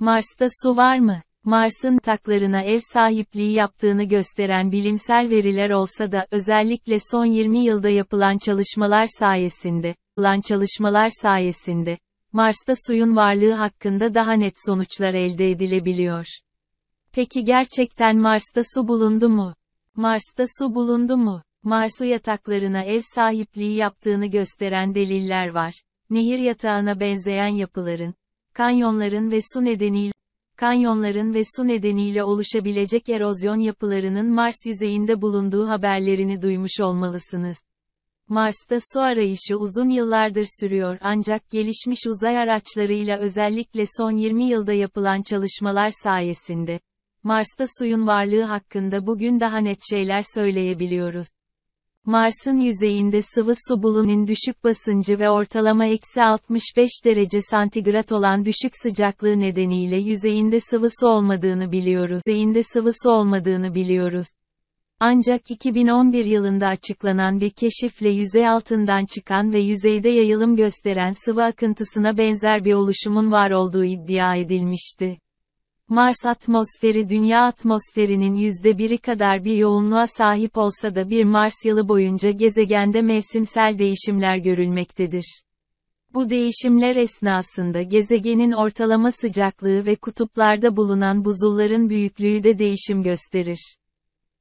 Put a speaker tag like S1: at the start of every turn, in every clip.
S1: Mars'ta su var mı? Mars'ın taklarına ev sahipliği yaptığını gösteren bilimsel veriler olsa da özellikle son 20 yılda yapılan çalışmalar sayesinde, yapılan çalışmalar sayesinde, Mars'ta suyun varlığı hakkında daha net sonuçlar elde edilebiliyor. Peki gerçekten Mars'ta su bulundu mu? Mars'ta su bulundu mu? Marsu yataklarına ev sahipliği yaptığını gösteren deliller var. Nehir yatağına benzeyen yapıların, kanyonların ve su nedeniyle kanyonların ve su nedeniyle oluşabilecek erozyon yapılarının Mars yüzeyinde bulunduğu haberlerini duymuş olmalısınız. Mars'ta su arayışı uzun yıllardır sürüyor ancak gelişmiş uzay araçlarıyla özellikle son 20 yılda yapılan çalışmalar sayesinde Mars'ta suyun varlığı hakkında bugün daha net şeyler söyleyebiliyoruz. Mars'ın yüzeyinde sıvı su bulunun düşük basıncı ve ortalama eksi 65 derece santigrat olan düşük sıcaklığı nedeniyle yüzeyinde sıvı su olmadığını biliyoruz. Yüzeyinde sıvı su olmadığını biliyoruz. Ancak 2011 yılında açıklanan bir keşifle yüzey altından çıkan ve yüzeyde yayılım gösteren sıvı akıntısına benzer bir oluşumun var olduğu iddia edilmişti. Mars atmosferi Dünya atmosferinin yüzde biri kadar bir yoğunluğa sahip olsa da bir Mars yılı boyunca gezegende mevsimsel değişimler görülmektedir. Bu değişimler esnasında gezegenin ortalama sıcaklığı ve kutuplarda bulunan buzulların büyüklüğü de değişim gösterir.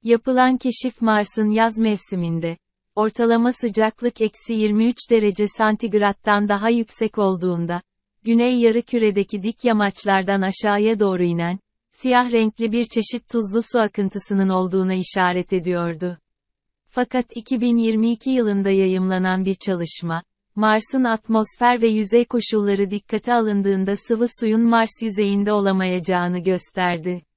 S1: Yapılan keşif Mars'ın yaz mevsiminde, ortalama sıcaklık eksi 23 derece santigrattan daha yüksek olduğunda, güney yarı küredeki dik yamaçlardan aşağıya doğru inen, siyah renkli bir çeşit tuzlu su akıntısının olduğuna işaret ediyordu. Fakat 2022 yılında yayımlanan bir çalışma, Mars'ın atmosfer ve yüzey koşulları dikkate alındığında sıvı suyun Mars yüzeyinde olamayacağını gösterdi.